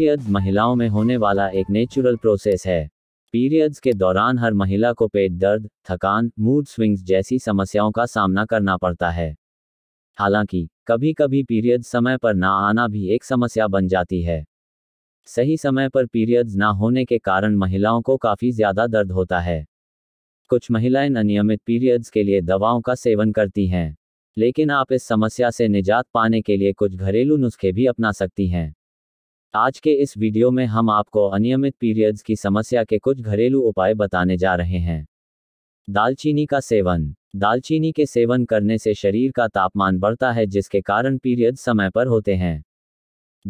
periods महिलाओं में होने वाला एक नेचुरल प्रोसेस है पीरियड्स के दौरान हर महिला को पेट दर्द थकान मूड स्विंग्स जैसी समस्याओं का सामना करना पड़ता है हालांकि कभी कभी पीरियड समय पर ना आना भी एक समस्या बन जाती है सही समय पर पीरियड्स ना होने के कारण महिलाओं को काफ़ी ज़्यादा दर्द होता है कुछ महिलाएं अनियमित पीरियड्स के लिए दवाओं का सेवन करती हैं लेकिन आप इस समस्या से निजात पाने के लिए कुछ घरेलू नुस्खे भी अपना सकती हैं आज के इस वीडियो में हम आपको अनियमित पीरियड्स की समस्या के कुछ घरेलू उपाय बताने जा रहे हैं दालचीनी का सेवन दालचीनी के सेवन करने से शरीर का तापमान बढ़ता है जिसके कारण पीरियड्स समय पर होते हैं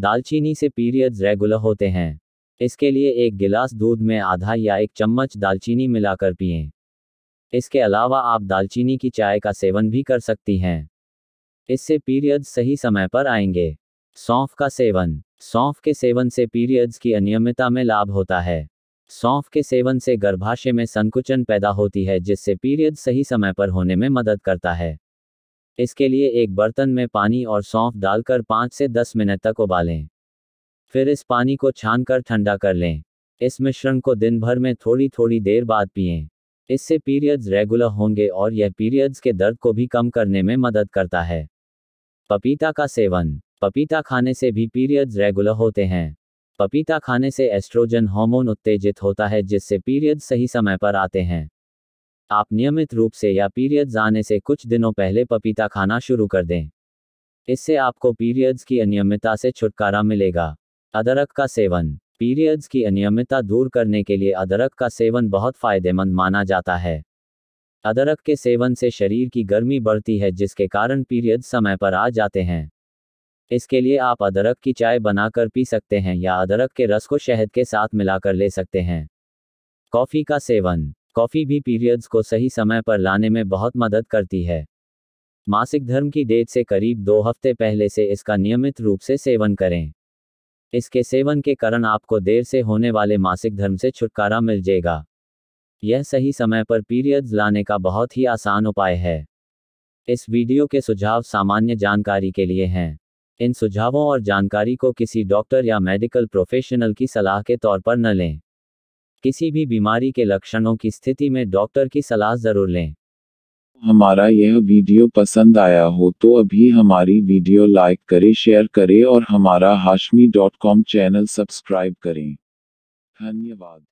दालचीनी से पीरियड्स रेगुलर होते हैं इसके लिए एक गिलास दूध में आधा या एक चम्मच दालचीनी मिलाकर पिए इसके अलावा आप दालचीनी की चाय का सेवन भी कर सकती हैं इससे पीरियड्स सही समय पर आएंगे सौंफ का सेवन सौंफ के सेवन से पीरियड्स की अनियमितता में लाभ होता है सौंफ के सेवन से गर्भाशय में संकुचन पैदा होती है जिससे पीरियड सही समय पर होने में मदद करता है इसके लिए एक बर्तन में पानी और सौंफ डालकर पाँच से दस मिनट तक उबालें फिर इस पानी को छान ठंडा कर लें इस मिश्रण को दिन भर में थोड़ी थोड़ी देर बाद पिएं इससे पीरियड्स रेगुलर होंगे और यह पीरियड्स के दर्द को भी कम करने में मदद करता है पपीता का सेवन पपीता खाने से भी पीरियड्स रेगुलर होते हैं पपीता खाने से एस्ट्रोजन हार्मोन उत्तेजित होता है जिससे पीरियड्स सही समय पर आते हैं आप नियमित रूप से या पीरियड्स आने से कुछ दिनों पहले पपीता खाना शुरू कर दें इससे आपको पीरियड्स की अनियमितता से छुटकारा मिलेगा अदरक का सेवन पीरियड्स की अनियमितता दूर करने के लिए अदरक का सेवन बहुत फायदेमंद माना जाता है अदरक के सेवन से शरीर की गर्मी बढ़ती है जिसके कारण पीरियड्स समय पर आ जाते हैं इसके लिए आप अदरक की चाय बनाकर पी सकते हैं या अदरक के रस को शहद के साथ मिलाकर ले सकते हैं कॉफ़ी का सेवन कॉफ़ी भी पीरियड्स को सही समय पर लाने में बहुत मदद करती है मासिक धर्म की डेट से करीब दो हफ्ते पहले से इसका नियमित रूप से सेवन करें इसके सेवन के कारण आपको देर से होने वाले मासिक धर्म से छुटकारा मिल जाएगा यह सही समय पर पीरियड्स लाने का बहुत ही आसान उपाय है इस वीडियो के सुझाव सामान्य जानकारी के लिए हैं इन सुझावों और जानकारी को किसी डॉक्टर या मेडिकल प्रोफेशनल की सलाह के तौर पर न लें किसी भी बीमारी के लक्षणों की स्थिति में डॉक्टर की सलाह जरूर लें हमारा यह वीडियो पसंद आया हो तो अभी हमारी वीडियो लाइक करें शेयर करें और हमारा Hashmi dot com channel subscribe करें धन्यवाद